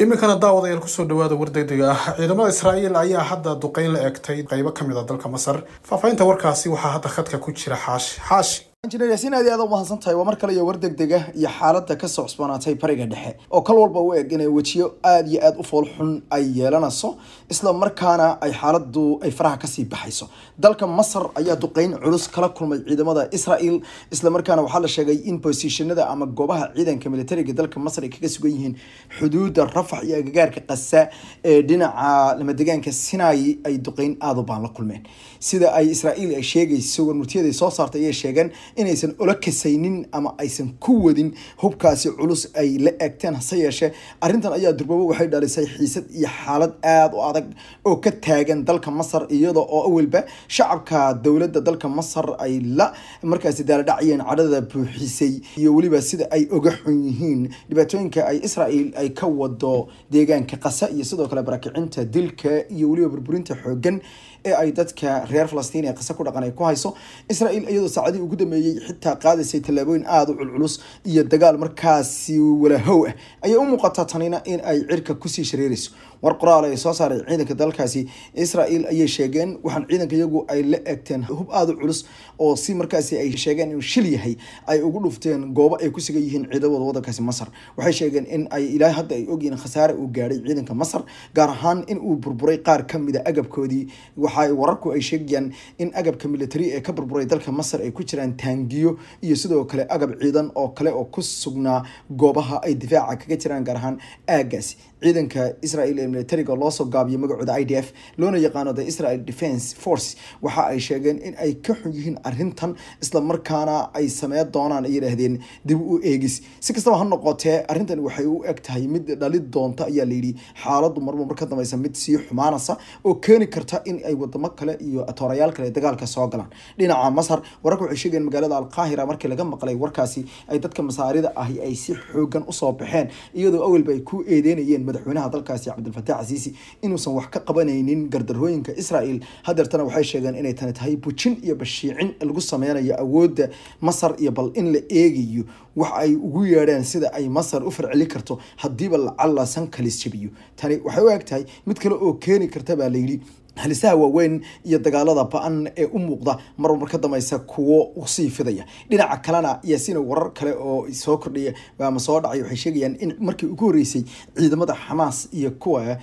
iminkana daawadayal kusoo dhawaada war degdega ah ciidamada israa'iil ayaa hadda duqeyn la egtay qeybo ka mid a ah dalka masar faahfaahinta warkaasi waxaa hadda khadka ku jira xaash xaashi injineeryaasiinaadi aad umahadsan tahay waa mar kale iyo war degdega iyo xaaladda kasoo cusboonaatay bariga dhexe oo kal walba u eg inay wejiyo aad iyo aad u fool xun ay yeelanayso isla markaana ay xaaladdu ay faraha kasii baxayso dalka masar ayaa duqeyn culus kala kulmay ciidamada israel isla markaana waxaa la sheegay in bosiishanada ama goobaha ciidanka militariga dalka masar ay kaga sugan yihiin xuduudda rafax iyo agagaarka qasa ee dhinaca lamadegaanka sinai ay duqeyn aad u baan la kulmeen sida ay israel ay sheegayso warmurtiyada soo saartay ayay sheegeen inaysan ula kasaynin ama aysan ku wadin hubkaasi culus ay la eegteen hase yeeshee arintan ayaa durbabo waxay dhalisay xiisad iyo xaalad aada u adag oo ka taagan dalka masar iyada oo awalba shacabka dowladda dalka masar ay la markaasi daaladhaciyeen cadhada buuxisay iyo weliba sida ay oga xun yihiin dhibaatooyinka ay israael ay ka wado deegaanka qasa iyo sidoo kale barakicinta dilka iyo weliba burburinta xoogan ee ay dadka reer falastiin ee qase ku dhaqan ay ku hayso israael iyadoo saacadii ugu dambeeyay dambeeyey xitaa qaadaysay tallaabooyin aada u culculus iyo dagaal markaasi walahow ah ayay u muuqataa tanina in ay cirka kusii shareerayso war qoraal ay soo saaray ciidanka dalkaasi israel ayay sheegeen waxaan ciidanka iyagu ay la egteen hub aada u culus oo si markaasi ay sheegeen inuu shil yahay ay ugu dhufteen goobo ay ku sugan yihiin ciidamada wadankaasi masar waxay sheegeen in ay ilaa hadda ay ogyihiin khasaare uu gaadhay ciidanka masar gaar ahaan in burburay qaar kamida ah agabkoodii waxa wararku ay sheegayaan in agabka military ee ka burburay dalka masar ay ku jiraan hangiyo iyo sidoo kale agab ciidan oo kale oo ku sugnaa goobaha ay difaaca kaga jiraan gaar ahaan aagaasi ciidanka israel ee militariga loosoo gaabiyo magacooda i d f loona yaqaano the israel defence force waxa ay sheegeen in ay ka xun yihiin arintan islamarkaana ay sameyn doonaan ay yidhaahdeen dib u eegis si kastaba ha noqotee arintan waxay u eg tahay mid dhali doonta ayaa layidhi xaaladu marba marka dambeysa mid sii xumaanaysa oo keeni karta in ay wadamo kale iyo atoorayaal kale dagaalka soo galaan dhinaca masar wararka waxay sheegeen magaalada alqaahira markii laga maqlay warkaasi ay dadka masaarida ahi ay si xoogan usoo baxeen iyadoo awelba ay ku eedeynayeen madaxweynaha dalkaasi cabdilfataax casiisi inuusan wax ka qabanaynin gardarooyinka israel hadeertana waxay sheegeen inay tani tahay bujin iyo bashiicin lagu sameynayo awoodda masar iyo bal in la eegayo wax ay ugu yeedheen sida ay masar u farceli karto hadiiba lacalla kalis jabiyo tani waxay u eg tahay mid kale oo keeni karta baa layidhi halisaha waaweyn iyo dagaalada ba-an ee u muuqda marmar ka dambaysa kuwo usii fidaya dhinaca kalena yaasiina warar kale oo soo kordhiya ama soo dhacay waxay sheegayaan in markii ugu horreysay ciidamada xamaas iyo kuwa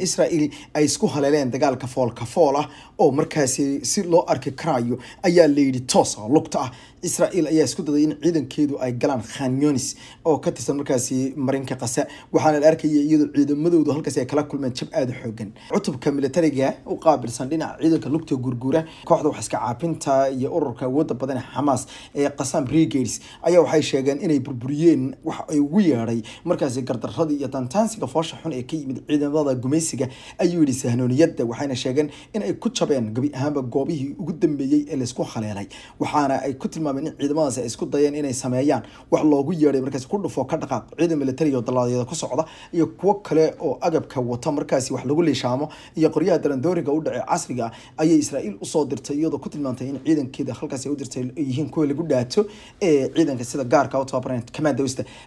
israel ay isku haleeleen dagaalka foolkafool ah oo markaasi si loo arki karayo ayaa layidhi toosa lugta ah israel ayaa isku daday in ciidankeedu ay galaan khanyunis oo ka tirsan markaasi marinka qase waxaana la arkaya iyadoo ciidamadoodu halkaas ay kala kulmeen jab aada xoogan cutubka militariga qaabilsan dhinaca ciidanka lugta gurgura kooxda wax iska caabinta iyo ururka awooda badan xamaas ee qasam regals ayaa waxay sheegeen inay burburiyeen waxa ay ugu yeedhay markaasi gardaradii iyo dantaansiga foosha xun ee ka yimid ciidamada gumaysiga ayuu yidhi sahnooniyada waxayna sheegeen in ku jabeen gabi ahaanba goobihii ugu dambeeyey ee laysku haleelay waxaana ay ku tilmaameen in ciidamadaas ay isku dayeen inay sameeyaan wax loogu yeedhay markaasi ku dhufo ka dhaqaaq ciidan militari oo ku socda iyo kuwo kale oo agabka wata markaasi wax lagu liishaamo iyo qoryaha darandooriga dagaalka u dhacay casriga ayay israa'iil usoo dirtay iyadoo ku tilmaantay in ciidankeeda halkaas ay u dirtay yihiin kuwa lagu dhaato ciidanka sida gaarka u tababaran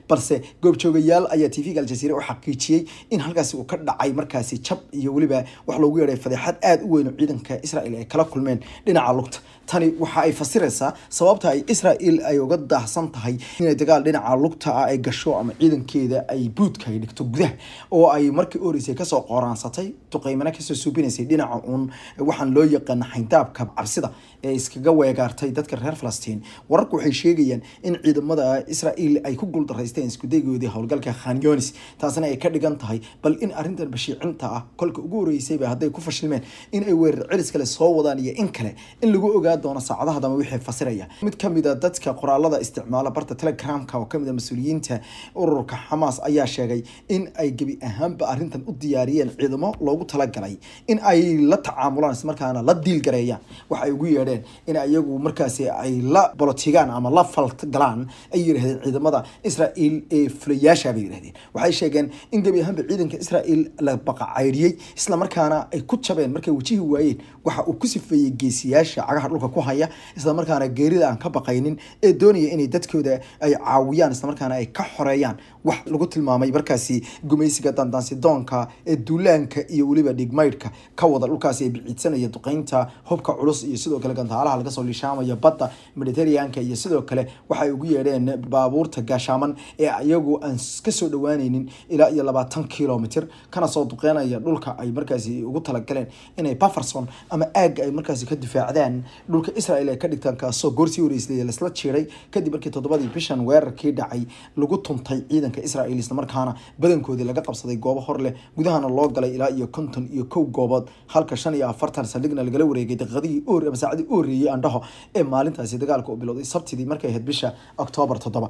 balse goobjoogayaal ayaa tv-ga aljaziira u xaqiijiyey in halkaasi uu ka dhacay markaasi jab iyo weliba wax loogu yeedhay fadeexad aada u weyn oo ciidanka israa'iil ay kala kulmeen dhinaca lugta tani waxa ay fasiraysaa sababta ay israa'iil ay uga daahsan tahay inay dagaal dhinaca lugta ah ay gasho ama ciidankeeda ay buudka ay dhigto gudaha oo ay markii horeysay kasoo qooransatay duqeymana kasoo suubinaysay dhinaca dhinaca uun waxaan loo yaqaana xayndaabka cabsida ee iskaga weegaartay dadka reer falastiin wararku waxay sheegayaan in ciidamada israael ay ku guuldaraysteen iskudayigoodii howlgalka khanyonis taasna ay ka dhigan tahay bal in arrintan bashiicinta ah kolka ugu horeysayba hadday ku fashilmeen in weerar celis kale soo wadaan iyo in kale in lagu ogaa doono saacadaha dambe wixii fasiraya mid kamid a ah dadka qoraalada isticmaala barta telegramka oo kamid a ah mas-uuliyiinta ururka xamaas ayaa sheegay in ay gebi ahaanba arrintan u diyaariyeen ciidamo loogu talagalay in ay la tacaamulaan ismarkaana la diilgareeyaan waxa ay ugu yeedheen in iyagu markaasi ay la bolotigaan ama la falgalaan ay yidhahdeen ciidamada israael ee fulayaasha bay yidhahdeen waxay sheegeen in gebi ahaanba ciidanka israael la baqacaydhiyey islamarkaana ay ku jabeen markay wajihi waayeen waxa uu ku sifeeyey geesiyaasha cagaha dhulka ku haya isla markaana geerida aan ka baqaynin ee doonaya inay dadkooda ay caawiyaan islamarkaana ay ka xoreeyaan wax lagu tilmaamay markaasi gumaysiga daandaansidoonka ee duulaanka iyo weliba dhigmaydhka ka wada dhulkaasi ay biciidsanaya duqeynta hubka culus iyo sidoo kale gantaalaha laga lishaamaya badda mediteraneanka iyo sidoo kale waxaay ugu yeedheen baabuurta gaashaaman ee iyagu aan kasoo dhawaaneynin ilaa iyo labaatan kilomitr kana soo duqeynaya dhulka ay markaasi ugu talagaleen inay baferson ama aag ay markaasi ka difaacdaan dhulka israel ay ka dhigtaan kaasoo goorsii wareysla lasla jiiray kadib markii toddobadii bishan weerarkii dhacay lagu tuntay ciidanka ciidanka israel islamarkaana badankoodii laga qabsaday goobo hor leh gudahana loo galay ilaa iyo konton iyo kow goobood halka shan iyo afartan saldhigna lagala wareegay daqiiqadihii ama saacadii u horreeyey andhaho ee maalintaasi dagaalka u bilowday sabtidii markay ahayd bisha oktoobar toddoba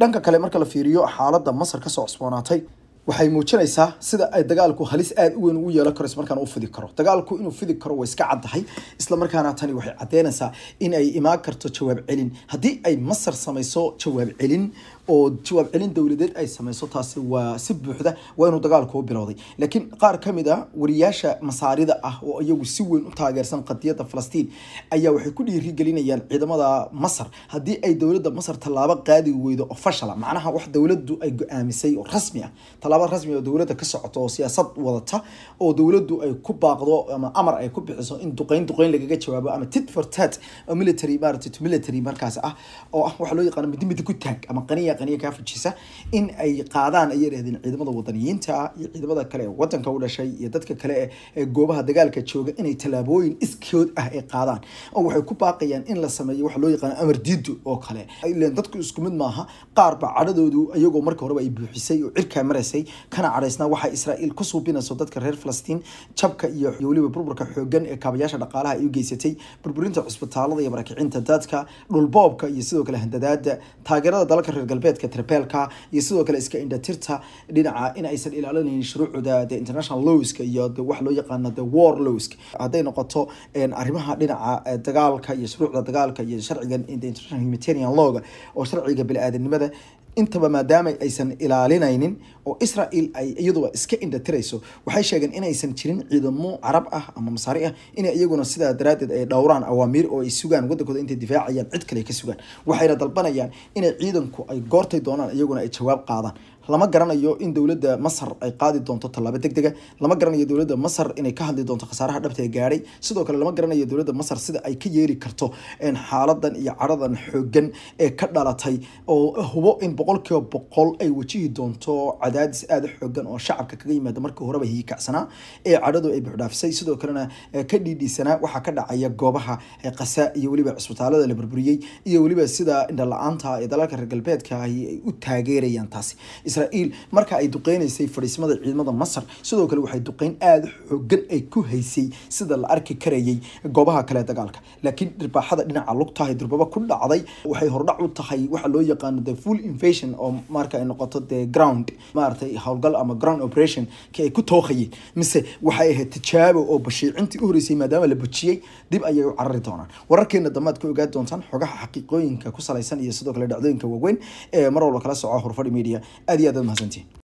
dhanka kale marka la fiiriyo xaaladda masar kasoo cusboonaatay waxay muujinaysaa sida ay dagaalku halis aada u weyn ugu yeelan karo ismarkaana u fidi karo dagaalku inuu fidi karo waa iska caddahay islamarkaana tani waxay caddeynaysaa in ay imaan karto jawaab celin haddii ay masar samayso jawaab celin oo jawaab celin dowladeed ay samayso taasi waa si buuxda waa inuu dagaalku bilowday laakiin qaar ka mid ah wariyaasha masaarida ah oo iyagu si weyn u taageersan qadiyadda falastiin ayaa waxay ku dhiirigelinayaan ciidamada masar haddii ay dowladda masar tallaabo qaadi weydo oo fashal macnaha wax dowladdu ay go-aamisay oo rasmi ah tallaabo rasmi oo dowladda ka socota oo siyaasad wadata oo dowladdu ay ku baaqdo ama amar ay ku bixiso in duqeyn duqeyn lagaga jawaabo ama tit for tat military maarata military markaas ah oo ah waxaa loo yaqaana midi midi ku taag ama qaniya ayaa qaniya in ay qaadaan ayay dhahdeen ciidamada wadaniyiinta iyo ciidamada kale ee wadanka u dhashay iyo dadka kale ee goobaha dagaalka jooga inay tallaabooyin iskood ah ay qaadaan oo waxay ku baaqayaan in la sameeyo waxa loo yaqaano amar diido oo kale ileen dadku isku mid maaha qaarba cadhadoodu iyagoo marka horeba ay buuxisay oo cirkaa maraysay kana cadhaysna waxaa israa'iil ku suubinayso dadka reer falastiin jabka iyo weliba burburka xoogan ee kaabayaasha dhaqaalaha ay u geysatay burburinta cusbitaalada iyo maraakicinta dadka dhulboobka iyo sidoo kale handadaada taageerada dalalka reer galbeed galbeedka trebeelka iyo sidoo kale iska indhatirta dhinaca in aysan ilaalinayn shuruucda the international lowsk iyo de wax loo yaqaano the war lowsk hadday noqoto arrimaha dhinaca dagaalka iyo shuruucda dagaalka iyo sharcigan the international humanitarian lawga oo sharciga bili-aadanimada intaba maadaama aysan ilaalinaynin oo israel ay iyaduba iska indhatirayso waxay sheegeen inaysan jirin ciidamo carab ah ama masaari ah inay iyaguna sidaa daraadeed ay dhowraan awaamiir oo ay sugaan wadankooda intay difaacayaan cid kale ka sugaan waxayna dalbanayaan inay ciidanku ay goortay doonaan iyaguna ay jawaab qaadaan lama garanayo in dowladda masar ay qaadi doonto tallaabo deg lama garanayo dowladda masar inay ka hadli doonto khasaaraha dhabta ee gaadhay sidoo kale lama garanayo dowladda masar sida ay ka yeeli karto xaaladan iyo caradan xoogan ee ka dhalatay oo hubo in boqolkiiba boqol ay wajihi doonto cadaadis aada xoogan oo shacabka kaga yimaada markii horeba hiikacsanaa ee cadhadu ay buxdhaafisay sidoo kalena ka dhiidhiisanaa waxaa ka dhacaya goobaha qasa iyo weliba cisbitaalada la burburiyey iyo weliba sida indhala-aanta ee dalalka reer galbeedkaahi ay u taageerayaan taasi israa'iil marka ay duqeynaysay fadhiismada ciidamada masar sidoo kale waxay duqeyn aada xoogan ay ku haysay sida la arki karayay goobaha kale dagaalka laakiin dhirbaaxada dhinaca lugtahay durbaba ku dhacday waxay hordhac u tahay waxa loo yaqaano the full invasion operation oo marka ay noqoto dee ground maaratay howlgal ama ground operation ka ay ku tooqayeen mise waxay ahayd tijaabo oo bashiicintii u horeysay maadaama la bujiyey dib ayay u carari doonaan wararkeena dammaad ku ogaa doontaan xogaha xaqiiqooyinka ku salaysan iyo sidoo kale dhacdooyinka waaweyn ee mar walba kala soco horfadhi media aad iyo aad ad mahadsantihin